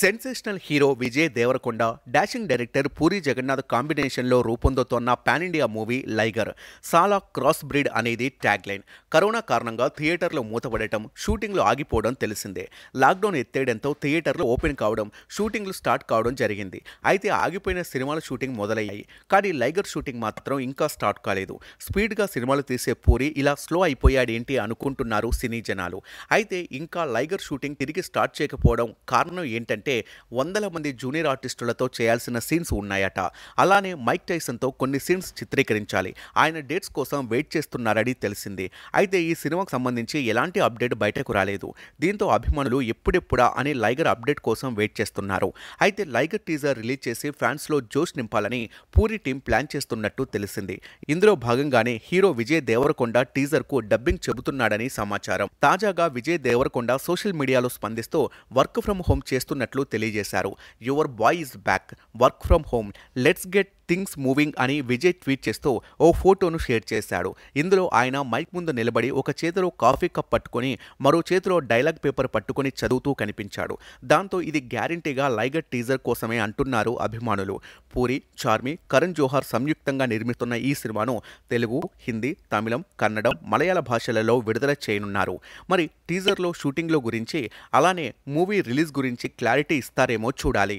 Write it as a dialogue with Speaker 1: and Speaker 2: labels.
Speaker 1: sensational hero Vijay Deverakonda dashing director Puri Jagannadh కాంబినేషన్లో రూపొందుతోన్న pan India movie Liger Saala cross breed అనేది line corona కారణంగా థియేటర్లు మూతపడటం షూటింగ్లు ఆగిపోవడం తెలిసిందే లాక్డౌన్ ఎత్తేయడంతో థియేటర్లు ఓపెన్ కావడం షూటింగ్లు స్టార్ట్ కావడం జరిగింది అయితే ఆగిపోయిన సినిమాల షూటింగ్ మొదలయ్యాయి కానీ లైగర్ షూటింగ్ మాత్రం ఇంకా స్టార్ట్ కాలేదు స్పీడ్గా సినిమాలు తీసే పూరి ఇలా స్లో అయిపోయాడేంటి అనుకుంటున్నారు సినీ జనాలు అయితే ఇంకా లైగర్ షూటింగ్ తిరిగి స్టార్ట్ చేయకపోవడం కారణం ఏంటంటే ఏంటంటే వందల మంది జూనియర్ ఆర్టిస్టులతో చేయాల్సిన సీన్స్ ఉన్నాయట అలానే మైక్ టైసన్తో కొన్ని సీన్స్ చిత్రీకరించాలి ఆయన డేట్స్ కోసం వెయిట్ చేస్తున్నారని తెలిసింది అయితే ఈ సినిమాకు సంబంధించి ఎలాంటి అప్డేట్ బయటకు రాలేదు దీంతో అభిమానులు ఎప్పుడెప్పుడా అనే లైగర్ అప్డేట్ కోసం వెయిట్ చేస్తున్నారు అయితే లైగర్ టీజర్ రిలీజ్ చేసి ఫ్యాన్స్లో జోష్ నింపాలని పూరి టీం ప్లాన్ చేస్తున్నట్టు తెలిసింది ఇందులో భాగంగానే హీరో విజయ్ దేవరకొండ టీజర్కు డబ్బింగ్ చెబుతున్నాడని సమాచారం తాజాగా విజయ్ దేవరకొండ సోషల్ మీడియాలో స్పందిస్తూ వర్క్ ఫ్రం హోమ్ చేస్తున్న చేస్తున్నట్లు తెలియజేశారు your boy is back work from home let's get things moving అని విజయ్ ట్వీట్ చేస్తూ ఓ ఫోటోను షేర్ చేశాడు ఇందులో ఆయన మైక్ ముందు నిలబడి ఒక చేతిలో కాఫీ కప్ పట్టుకుని మరో చేతిలో డైలాగ్ పేపర్ పట్టుకుని చదువుతూ కనిపించాడు దాంతో ఇది గ్యారంటీగా లైగర్ టీజర్ కోసమే అంటున్నారు అభిమానులు పూరి చార్మి కరణ్ జోహార్ సంయుక్తంగా నిర్మిస్తున్న ఈ సినిమాను తెలుగు హిందీ తమిళం కన్నడం మలయాళ భాషలలో విడుదల చేయనున్నారు మరి టీజర్లో షూటింగ్లో గురించి అలానే మూవీ రిలీజ్ గురించి క్లారిటీ ఇస్తారేమో చూడాలి